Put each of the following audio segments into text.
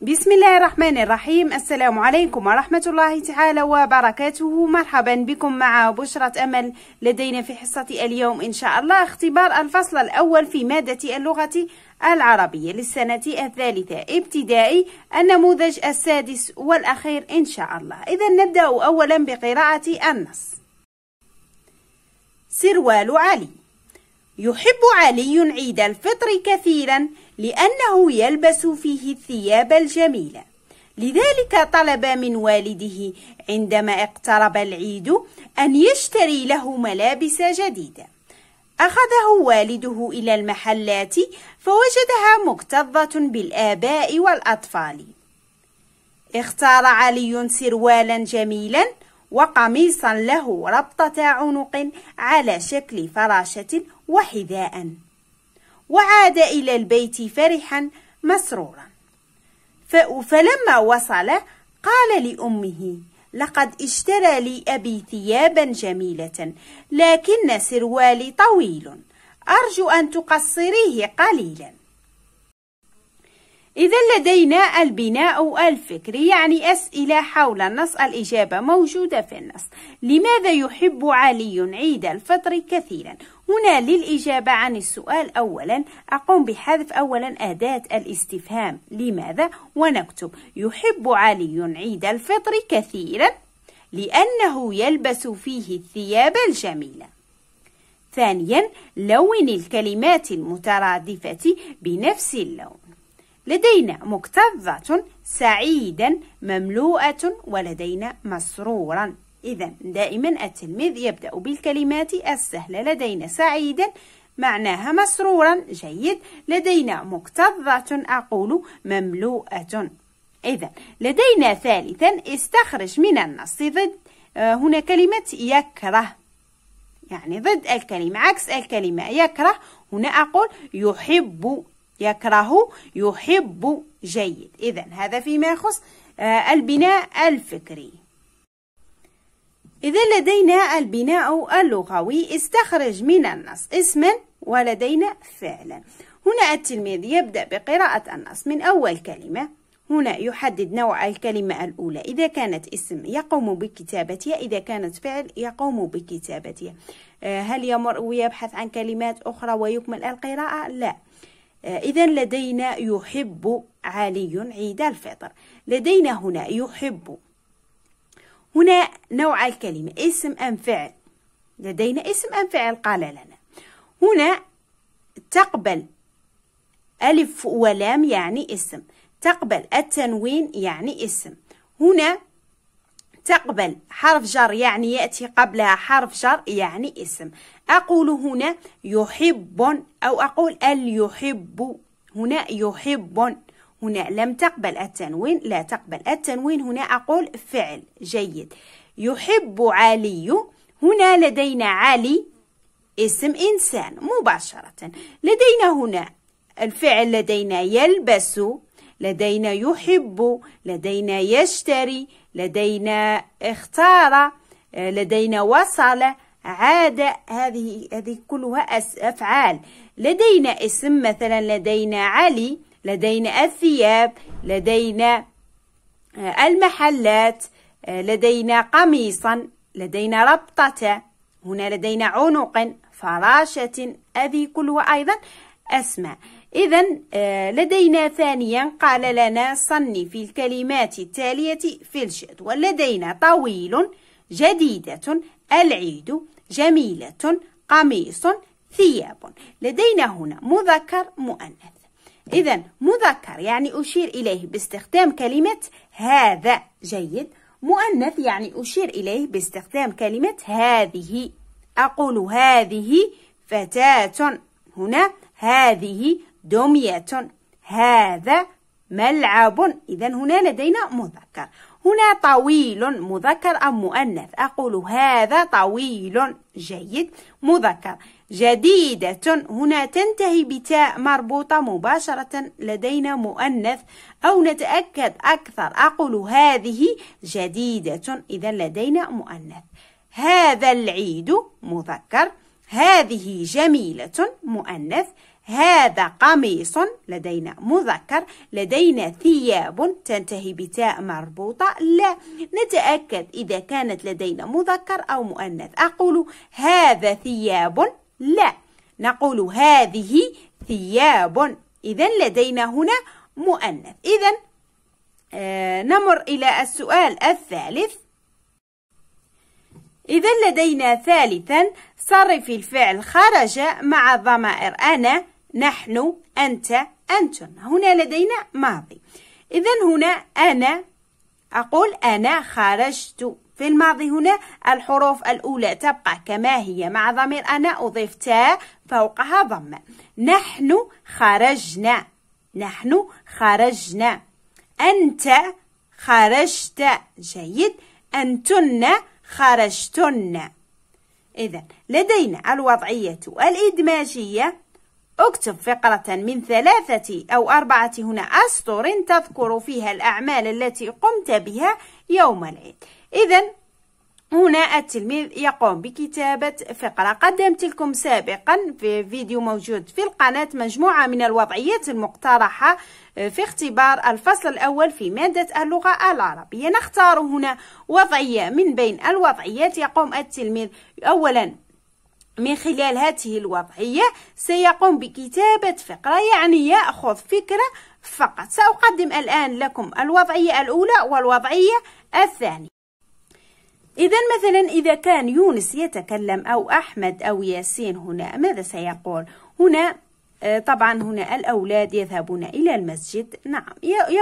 بسم الله الرحمن الرحيم السلام عليكم ورحمة الله تعالى وبركاته مرحبا بكم مع بشرة أمل لدينا في حصة اليوم إن شاء الله اختبار الفصل الأول في مادة اللغة العربية للسنة الثالثة ابتدائي النموذج السادس والأخير إن شاء الله إذا نبدأ أولا بقراءة النص سروال علي يحب علي عيد الفطر كثيرا لأنه يلبس فيه الثياب الجميلة لذلك طلب من والده عندما اقترب العيد أن يشتري له ملابس جديدة أخذه والده إلى المحلات فوجدها مكتظة بالآباء والأطفال اختار علي سروالا جميلا وقميصا له ربطة عنق على شكل فراشة وحذاء وعاد إلى البيت فرحا مسرورا فلما وصل قال لأمه لقد اشترى لي أبي ثيابا جميلة لكن سروالي طويل أرجو أن تقصريه قليلا إذا لدينا البناء الفكري يعني أسئلة حول النص الإجابة موجودة في النص لماذا يحب علي عيد الفطر كثيرا هنا للإجابة عن السؤال أولا أقوم بحذف أولا أداة الاستفهام لماذا ونكتب يحب علي عيد الفطر كثيرا لأنه يلبس فيه الثياب الجميلة ثانيا لون الكلمات المترادفة بنفس اللون لدينا مكتظة سعيدا مملوءة ولدينا مسرورا إذا دائما التلميذ يبدأ بالكلمات السهلة لدينا سعيدا معناها مسرورا جيد لدينا مكتظة أقول مملوءة إذا لدينا ثالثا استخرج من النص ضد آه، هنا كلمة يكره يعني ضد الكلمة عكس الكلمة يكره هنا أقول يحب يكره يحب جيد إذا هذا فيما يخص آه، البناء الفكري إذا لدينا البناء اللغوي استخرج من النص اسما ولدينا فعلا هنا التلميذ يبدأ بقراءة النص من أول كلمة هنا يحدد نوع الكلمة الأولى إذا كانت اسم يقوم بكتابتها إذا كانت فعل يقوم بكتابتها آه، هل يمر ويبحث عن كلمات أخرى ويكمل القراءة؟ لا آه، إذا لدينا يحب علي عيد الفطر لدينا هنا يحب هنا نوع الكلمة اسم أم فعل لدينا اسم أم فعل قال لنا هنا تقبل ألف ولام يعني اسم تقبل التنوين يعني اسم هنا تقبل حرف جر يعني يأتي قبلها حرف جر يعني اسم أقول هنا يحب أو أقول اليحب هنا يحب هنا لم تقبل التنوين لا تقبل التنوين هنا أقول فعل جيد يحب علي هنا لدينا علي اسم إنسان مباشرة لدينا هنا الفعل لدينا يلبس لدينا يحب لدينا يشتري لدينا اختار لدينا وصل عاد هذه هذه كلها أفعال لدينا اسم مثلا لدينا علي لدينا الثياب لدينا آه، المحلات آه، لدينا قميصا لدينا ربطة هنا لدينا عنق فراشة هذه كلها أيضا أسماء إذا آه، لدينا ثانيا قال لنا صني في الكلمات التالية في الشعر ولدينا طويل جديدة العيد جميلة قميص ثياب لدينا هنا مذكر مؤنث إذا مذكر يعني أشير إليه باستخدام كلمة هذا جيد مؤنث يعني أشير إليه باستخدام كلمة هذه أقول هذه فتاة هنا هذه دمية هذا ملعب إذا هنا لدينا مذكر هنا طويل مذكر أم مؤنث أقول هذا طويل جيد مذكر جديدة هنا تنتهي بتاء مربوطة مباشرة لدينا مؤنث أو نتأكد أكثر أقول هذه جديدة إذا لدينا مؤنث هذا العيد مذكر هذه جميلة مؤنث هذا قميص لدينا مذكر لدينا ثياب تنتهي بتاء مربوطة لا نتأكد إذا كانت لدينا مذكر أو مؤنث أقول هذا ثياب لا نقول هذه ثياب إذا لدينا هنا مؤنث إذا آه نمر إلى السؤال الثالث إذا لدينا ثالثا صرف الفعل خرج مع الضمائر أنا نحن أنت أنتم هنا لدينا ماضي إذا هنا أنا أقول أنا خرجت في الماضي هنا الحروف الأولى تبقى كما هي مع ضمير أنا أضيف تاء فوقها ضمة نحن خرجنا نحن خرجنا أنت خرجت جيد أنتن خرجتن إذا لدينا الوضعية الإدماجية اكتب فقرة من ثلاثة أو أربعة هنا أسطر تذكر فيها الأعمال التي قمت بها يوم العيد إذا هنا التلميذ يقوم بكتابة فقرة قدمت لكم سابقا في فيديو موجود في القناة مجموعة من الوضعيات المقترحة آه، في اختبار الفصل الأول في مادة اللغة العربية نختار هنا وضعية من بين الوضعيات يقوم التلميذ أولا من خلال هذه الوضعية سيقوم بكتابة فقرة يعني يأخذ فكرة فقط سأقدم الآن لكم الوضعية الأولى والوضعية الثانية إذا مثلا إذا كان يونس يتكلم أو أحمد أو ياسين هنا ماذا سيقول؟ هنا آه، طبعا هنا الأولاد يذهبون إلى المسجد نعم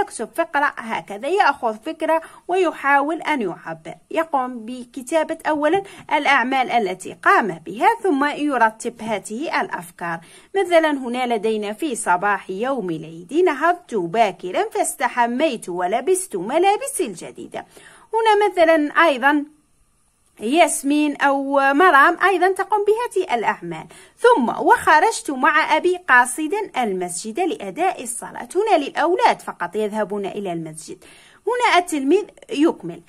يكتب فقرة هكذا يأخذ فكرة ويحاول أن يعبر يقوم بكتابة أولا الأعمال التي قام بها ثم يرتب هذه الأفكار مثلا هنا لدينا في صباح يوم العيد نهضت باكرا فاستحميت ولبست ملابسي الجديدة هنا مثلا أيضا ياسمين أو مرام أيضا تقوم بهذه الأعمال ثم وخرجت مع أبي قاصدا المسجد لأداء الصلاة هنا للأولاد فقط يذهبون إلى المسجد هنا التلميذ يكمل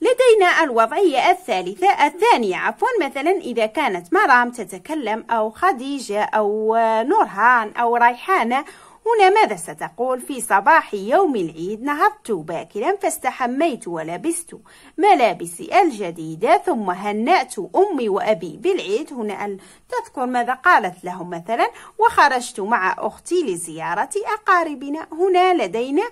لدينا الوضعية الثالثة الثانية عفوا مثلا إذا كانت مرام تتكلم أو خديجة أو نورهان أو ريحانة هنا ماذا ستقول في صباح يوم العيد نهضت باكرا فاستحميت ولبست ملابسي الجديدة ثم هنأت أمي وأبي بالعيد هنا تذكر ماذا قالت لهم مثلا وخرجت مع أختي لزيارة أقاربنا هنا لدينا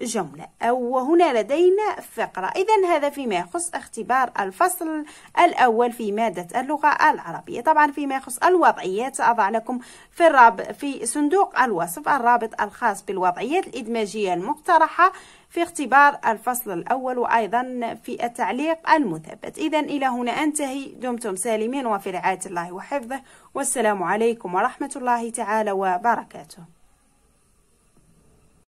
جملة وهنا لدينا فقرة إذا هذا فيما يخص اختبار الفصل الأول في مادة اللغة العربية طبعا فيما يخص الوضعيات سأضع لكم في الراب في صندوق الوصف الرابط الخاص بالوضعيات الإدماجية المقترحة في اختبار الفصل الأول وأيضا في التعليق المثبت إذا إلى هنا أنتهي دمتم سالمين وفي رعاية الله وحفظه والسلام عليكم ورحمة الله تعالى وبركاته